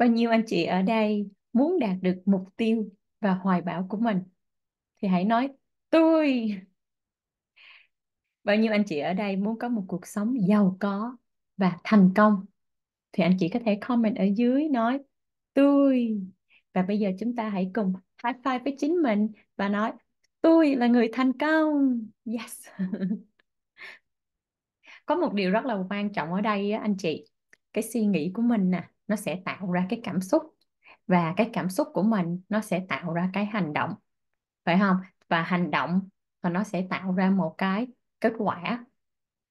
bao nhiêu anh chị ở đây muốn đạt được mục tiêu và hoài bão của mình thì hãy nói tôi bao nhiêu anh chị ở đây muốn có một cuộc sống giàu có và thành công thì anh chị có thể comment ở dưới nói tôi và bây giờ chúng ta hãy cùng high five với chính mình và nói tôi là người thành công yes có một điều rất là quan trọng ở đây á, anh chị cái suy nghĩ của mình nè nó sẽ tạo ra cái cảm xúc và cái cảm xúc của mình nó sẽ tạo ra cái hành động phải không và hành động và nó sẽ tạo ra một cái kết quả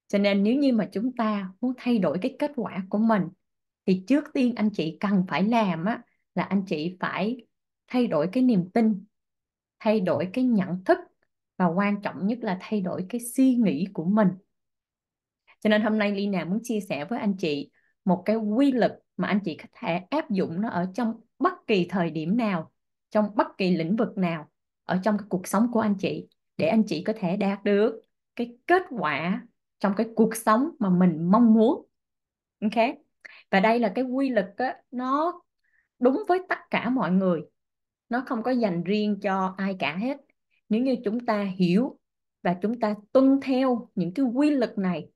cho nên nếu như mà chúng ta muốn thay đổi cái kết quả của mình thì trước tiên anh chị cần phải làm á, là anh chị phải thay đổi cái niềm tin thay đổi cái nhận thức và quan trọng nhất là thay đổi cái suy nghĩ của mình cho nên hôm nay Lina muốn chia sẻ với anh chị một cái quy lực mà anh chị có thể áp dụng nó ở trong bất kỳ thời điểm nào trong bất kỳ lĩnh vực nào ở trong cái cuộc sống của anh chị để anh chị có thể đạt được cái kết quả trong cái cuộc sống mà mình mong muốn ok và đây là cái quy luật á, nó đúng với tất cả mọi người nó không có dành riêng cho ai cả hết nếu như chúng ta hiểu và chúng ta tuân theo những cái quy luật này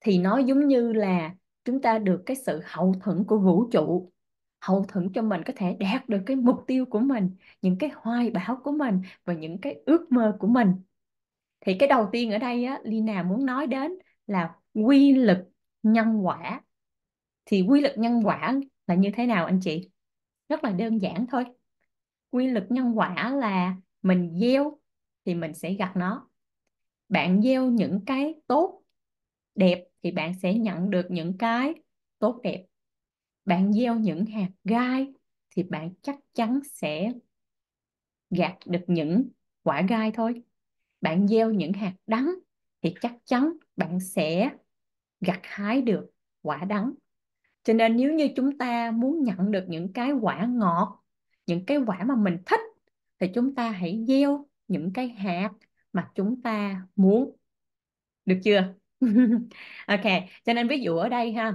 thì nó giống như là chúng ta được cái sự hậu thuẫn của vũ trụ hậu thuẫn cho mình có thể đạt được cái mục tiêu của mình những cái hoài bão của mình và những cái ước mơ của mình thì cái đầu tiên ở đây á, Lina muốn nói đến là quy lực nhân quả thì quy lực nhân quả là như thế nào anh chị rất là đơn giản thôi quy lực nhân quả là mình gieo thì mình sẽ gặt nó bạn gieo những cái tốt đẹp thì bạn sẽ nhận được những cái tốt đẹp bạn gieo những hạt gai thì bạn chắc chắn sẽ gạt được những quả gai thôi bạn gieo những hạt đắng thì chắc chắn bạn sẽ gặt hái được quả đắng cho nên nếu như chúng ta muốn nhận được những cái quả ngọt những cái quả mà mình thích thì chúng ta hãy gieo những cái hạt mà chúng ta muốn được chưa ok cho nên ví dụ ở đây ha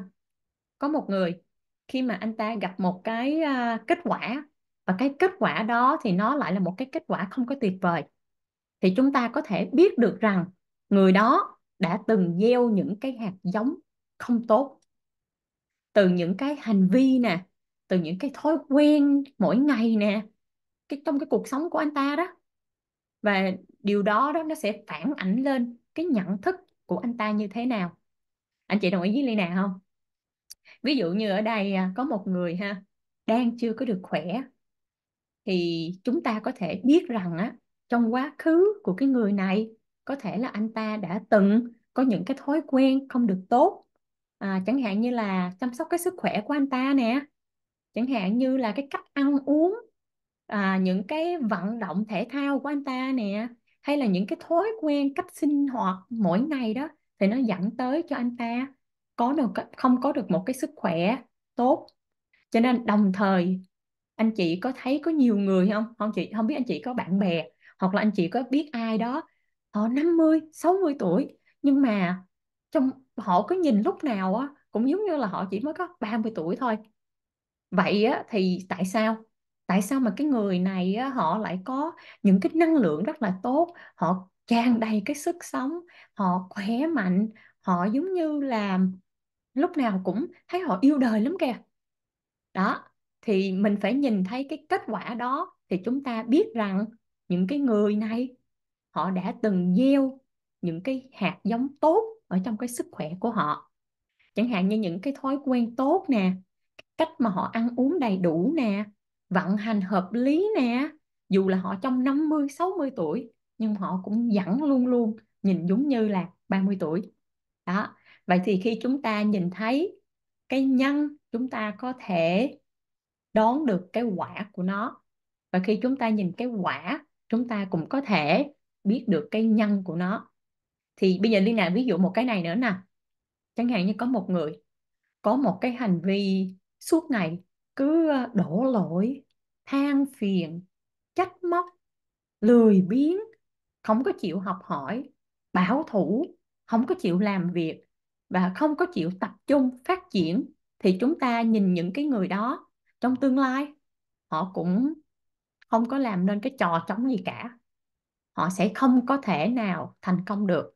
có một người khi mà anh ta gặp một cái uh, kết quả và cái kết quả đó thì nó lại là một cái kết quả không có tuyệt vời thì chúng ta có thể biết được rằng người đó đã từng gieo những cái hạt giống không tốt từ những cái hành vi nè từ những cái thói quen mỗi ngày nè cái trong cái cuộc sống của anh ta đó và điều đó đó nó sẽ phản ảnh lên cái nhận thức của anh ta như thế nào anh chị đồng ý với ly nào không ví dụ như ở đây à, có một người ha đang chưa có được khỏe thì chúng ta có thể biết rằng á trong quá khứ của cái người này có thể là anh ta đã từng có những cái thói quen không được tốt à, chẳng hạn như là chăm sóc cái sức khỏe của anh ta nè chẳng hạn như là cái cách ăn uống à, những cái vận động thể thao của anh ta nè hay là những cái thói quen cách sinh hoạt mỗi ngày đó thì nó dẫn tới cho anh ta có được không có được một cái sức khỏe tốt cho nên đồng thời anh chị có thấy có nhiều người không không chị không biết anh chị có bạn bè hoặc là anh chị có biết ai đó họ 50, 60 tuổi nhưng mà trong họ có nhìn lúc nào á cũng giống như là họ chỉ mới có 30 tuổi thôi vậy á thì tại sao tại sao mà cái người này họ lại có những cái năng lượng rất là tốt họ tràn đầy cái sức sống họ khỏe mạnh họ giống như là lúc nào cũng thấy họ yêu đời lắm kìa đó thì mình phải nhìn thấy cái kết quả đó thì chúng ta biết rằng những cái người này họ đã từng gieo những cái hạt giống tốt ở trong cái sức khỏe của họ chẳng hạn như những cái thói quen tốt nè cách mà họ ăn uống đầy đủ nè vận hành hợp lý nè dù là họ trong 50 60 tuổi nhưng họ cũng vẫn luôn luôn nhìn giống như là 30 tuổi đó vậy thì khi chúng ta nhìn thấy cái nhân chúng ta có thể đón được cái quả của nó và khi chúng ta nhìn cái quả chúng ta cũng có thể biết được cái nhân của nó thì bây giờ liên lạc ví dụ một cái này nữa nè chẳng hạn như có một người có một cái hành vi suốt ngày cứ đổ lỗi than phiền trách móc lười biếng không có chịu học hỏi bảo thủ không có chịu làm việc và không có chịu tập trung phát triển thì chúng ta nhìn những cái người đó trong tương lai họ cũng không có làm nên cái trò trống gì cả họ sẽ không có thể nào thành công được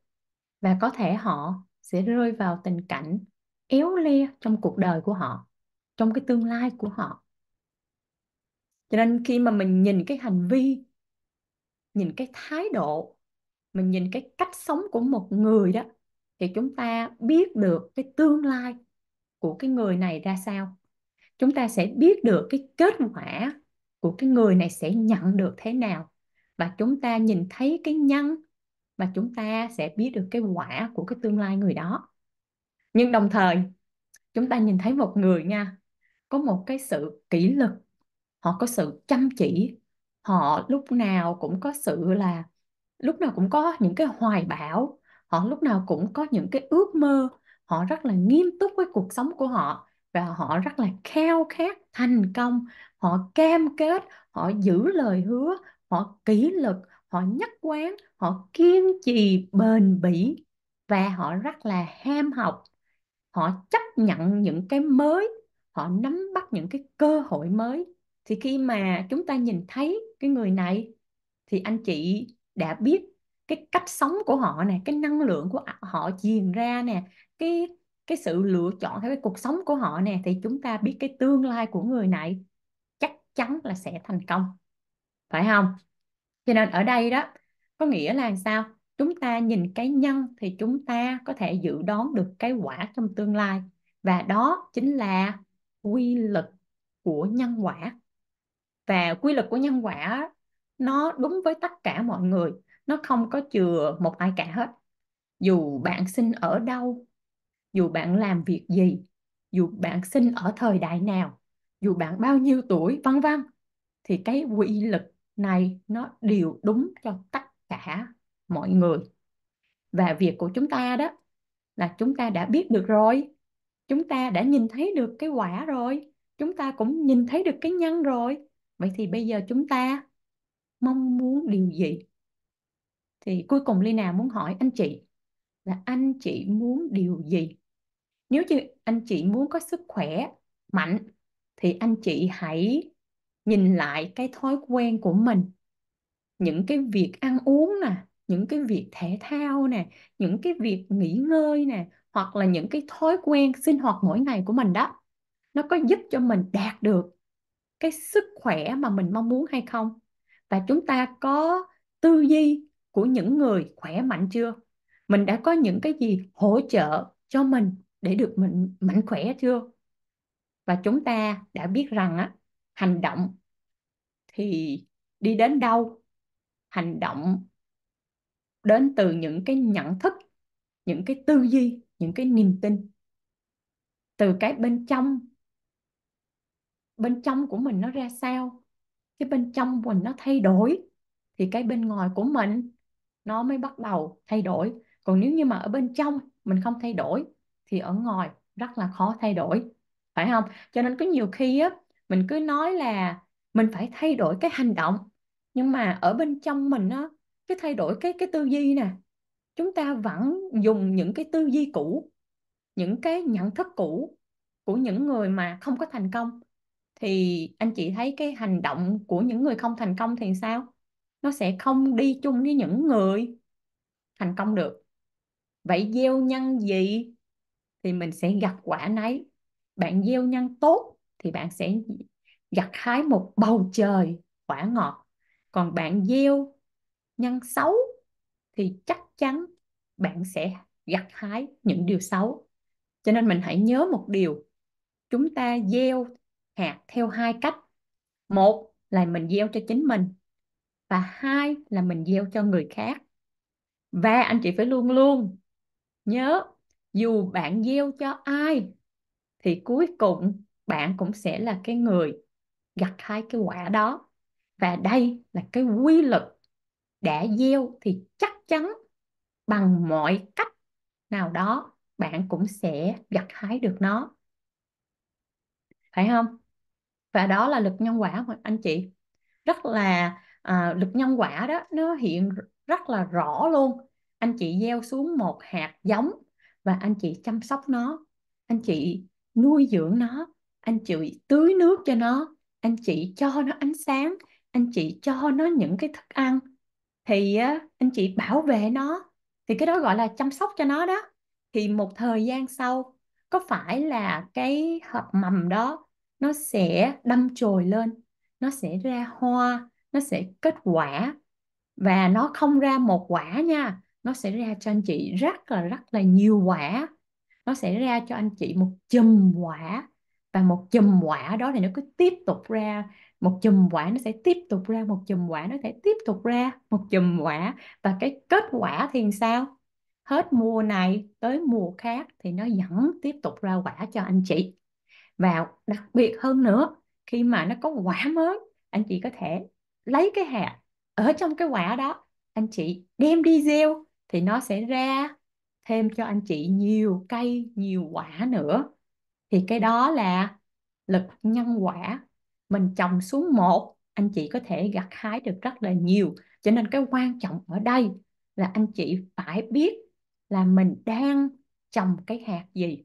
và có thể họ sẽ rơi vào tình cảnh yếu le trong cuộc đời của họ trong cái tương lai của họ cho nên khi mà mình nhìn cái hành vi nhìn cái thái độ mình nhìn cái cách sống của một người đó thì chúng ta biết được cái tương lai của cái người này ra sao chúng ta sẽ biết được cái kết quả của cái người này sẽ nhận được thế nào và chúng ta nhìn thấy cái nhân và chúng ta sẽ biết được cái quả của cái tương lai người đó nhưng đồng thời chúng ta nhìn thấy một người nha có một cái sự kỷ lực họ có sự chăm chỉ họ lúc nào cũng có sự là lúc nào cũng có những cái hoài bão họ lúc nào cũng có những cái ước mơ họ rất là nghiêm túc với cuộc sống của họ và họ rất là khao khát thành công họ cam kết họ giữ lời hứa họ kỷ lực họ nhất quán họ kiên trì bền bỉ và họ rất là ham học họ chấp nhận những cái mới họ nắm bắt những cái cơ hội mới thì khi mà chúng ta nhìn thấy cái người này thì anh chị đã biết cái cách sống của họ nè cái năng lượng của họ truyền ra nè cái cái sự lựa chọn theo cái cuộc sống của họ nè thì chúng ta biết cái tương lai của người này chắc chắn là sẽ thành công phải không cho nên ở đây đó có nghĩa là sao chúng ta nhìn cái nhân thì chúng ta có thể dự đoán được cái quả trong tương lai và đó chính là quy luật của nhân quả và quy luật của nhân quả nó đúng với tất cả mọi người nó không có chừa một ai cả hết dù bạn sinh ở đâu dù bạn làm việc gì dù bạn sinh ở thời đại nào dù bạn bao nhiêu tuổi vân vân thì cái quy luật này nó đều đúng cho tất cả mọi người và việc của chúng ta đó là chúng ta đã biết được rồi chúng ta đã nhìn thấy được cái quả rồi chúng ta cũng nhìn thấy được cái nhân rồi vậy thì bây giờ chúng ta mong muốn điều gì thì cuối cùng Lina muốn hỏi anh chị là anh chị muốn điều gì nếu như anh chị muốn có sức khỏe mạnh thì anh chị hãy nhìn lại cái thói quen của mình những cái việc ăn uống nè những cái việc thể thao nè những cái việc nghỉ ngơi nè hoặc là những cái thói quen sinh hoạt mỗi ngày của mình đó nó có giúp cho mình đạt được cái sức khỏe mà mình mong muốn hay không và chúng ta có tư duy của những người khỏe mạnh chưa mình đã có những cái gì hỗ trợ cho mình để được mình mạnh khỏe chưa và chúng ta đã biết rằng á hành động thì đi đến đâu hành động đến từ những cái nhận thức những cái tư duy những cái niềm tin từ cái bên trong bên trong của mình nó ra sao cái bên trong mình nó thay đổi thì cái bên ngoài của mình nó mới bắt đầu thay đổi còn nếu như mà ở bên trong mình không thay đổi thì ở ngoài rất là khó thay đổi phải không cho nên có nhiều khi á mình cứ nói là mình phải thay đổi cái hành động nhưng mà ở bên trong mình á cái thay đổi cái cái tư duy nè chúng ta vẫn dùng những cái tư duy cũ những cái nhận thức cũ của những người mà không có thành công thì anh chị thấy cái hành động của những người không thành công thì sao nó sẽ không đi chung với những người thành công được vậy gieo nhân gì thì mình sẽ gặt quả nấy bạn gieo nhân tốt thì bạn sẽ gặt hái một bầu trời quả ngọt còn bạn gieo nhân xấu thì chắc chắn bạn sẽ gặt hái những điều xấu cho nên mình hãy nhớ một điều chúng ta gieo hạt theo hai cách một là mình gieo cho chính mình và hai là mình gieo cho người khác và anh chị phải luôn luôn nhớ dù bạn gieo cho ai thì cuối cùng bạn cũng sẽ là cái người gặt hai cái quả đó và đây là cái quy luật đã gieo thì chắc chắn bằng mọi cách nào đó bạn cũng sẽ gặt hái được nó phải không và đó là lực nhân quả anh chị rất là à, lực nhân quả đó nó hiện rất là rõ luôn anh chị gieo xuống một hạt giống và anh chị chăm sóc nó anh chị nuôi dưỡng nó anh chị tưới nước cho nó anh chị cho nó ánh sáng anh chị cho nó những cái thức ăn thì anh chị bảo vệ nó thì cái đó gọi là chăm sóc cho nó đó thì một thời gian sau có phải là cái hộp mầm đó nó sẽ đâm chồi lên nó sẽ ra hoa nó sẽ kết quả và nó không ra một quả nha nó sẽ ra cho anh chị rất là rất là nhiều quả nó sẽ ra cho anh chị một chùm quả và một chùm quả đó thì nó cứ tiếp tục ra một chùm quả nó sẽ tiếp tục ra một chùm quả nó sẽ tiếp tục ra một chùm quả và cái kết quả thì sao hết mùa này tới mùa khác thì nó vẫn tiếp tục ra quả cho anh chị và đặc biệt hơn nữa khi mà nó có quả mới anh chị có thể lấy cái hạt ở trong cái quả đó anh chị đem đi gieo thì nó sẽ ra thêm cho anh chị nhiều cây nhiều quả nữa thì cái đó là lực nhân quả mình trồng xuống một anh chị có thể gặt hái được rất là nhiều cho nên cái quan trọng ở đây là anh chị phải biết là mình đang trồng cái hạt gì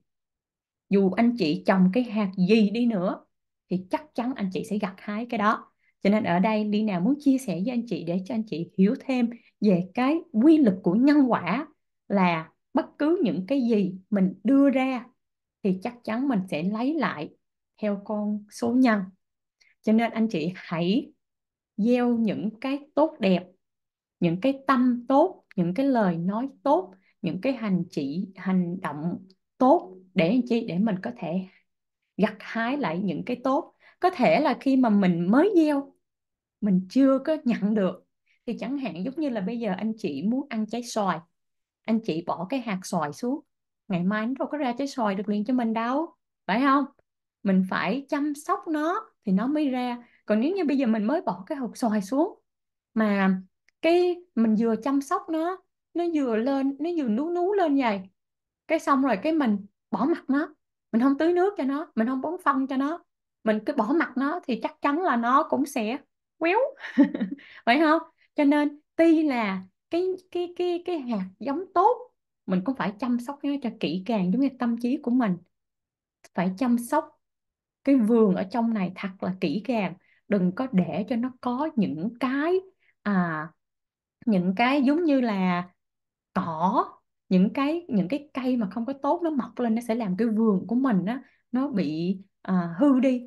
dù anh chị trồng cái hạt gì đi nữa thì chắc chắn anh chị sẽ gặt hái cái đó cho nên ở đây đi nào muốn chia sẻ với anh chị để cho anh chị hiểu thêm về cái quy luật của nhân quả là bất cứ những cái gì mình đưa ra thì chắc chắn mình sẽ lấy lại theo con số nhân cho nên anh chị hãy gieo những cái tốt đẹp những cái tâm tốt những cái lời nói tốt những cái hành chỉ hành động tốt để chi để mình có thể gặt hái lại những cái tốt có thể là khi mà mình mới gieo mình chưa có nhận được thì chẳng hạn giống như là bây giờ anh chị muốn ăn trái xoài anh chị bỏ cái hạt xoài xuống ngày mai nó đâu có ra trái xoài được liền cho mình đâu phải không mình phải chăm sóc nó thì nó mới ra còn nếu như bây giờ mình mới bỏ cái hộp xoài xuống mà cái mình vừa chăm sóc nó nó vừa lên nó vừa nú nú lên vậy cái xong rồi cái mình bỏ mặt nó mình không tưới nước cho nó mình không bón phân cho nó mình cứ bỏ mặt nó thì chắc chắn là nó cũng sẽ quéo phải không cho nên tuy là cái cái cái cái hạt giống tốt mình cũng phải chăm sóc nó cho kỹ càng giống như tâm trí của mình phải chăm sóc cái vườn ở trong này thật là kỹ càng đừng có để cho nó có những cái à những cái giống như là cỏ những cái những cái cây mà không có tốt nó mọc lên nó sẽ làm cái vườn của mình á nó bị à, hư đi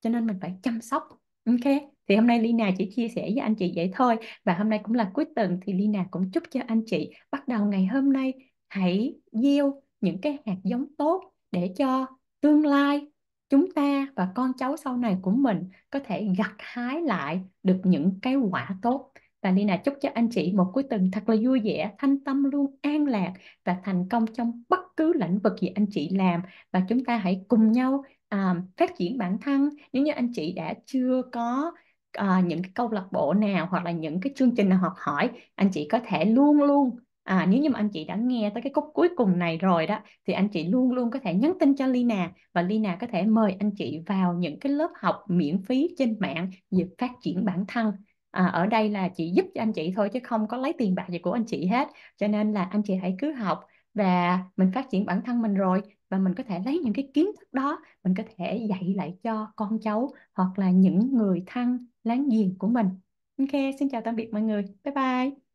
cho nên mình phải chăm sóc ok thì hôm nay Lina chỉ chia sẻ với anh chị vậy thôi và hôm nay cũng là cuối tuần thì Lina cũng chúc cho anh chị bắt đầu ngày hôm nay hãy gieo những cái hạt giống tốt để cho tương lai chúng ta và con cháu sau này của mình có thể gặt hái lại được những cái quả tốt và Lina chúc cho anh chị một cuối tuần thật là vui vẻ, thanh tâm luôn an lạc và thành công trong bất cứ lĩnh vực gì anh chị làm và chúng ta hãy cùng nhau à, phát triển bản thân. Nếu như anh chị đã chưa có à, những cái câu lạc bộ nào hoặc là những cái chương trình nào học hỏi, anh chị có thể luôn luôn à, nếu như mà anh chị đã nghe tới cái khúc cuối cùng này rồi đó thì anh chị luôn luôn có thể nhắn tin cho Lina và Lina có thể mời anh chị vào những cái lớp học miễn phí trên mạng về phát triển bản thân à, ở đây là chị giúp cho anh chị thôi chứ không có lấy tiền bạc gì của anh chị hết cho nên là anh chị hãy cứ học và mình phát triển bản thân mình rồi và mình có thể lấy những cái kiến thức đó mình có thể dạy lại cho con cháu hoặc là những người thân láng giềng của mình ok xin chào tạm biệt mọi người bye bye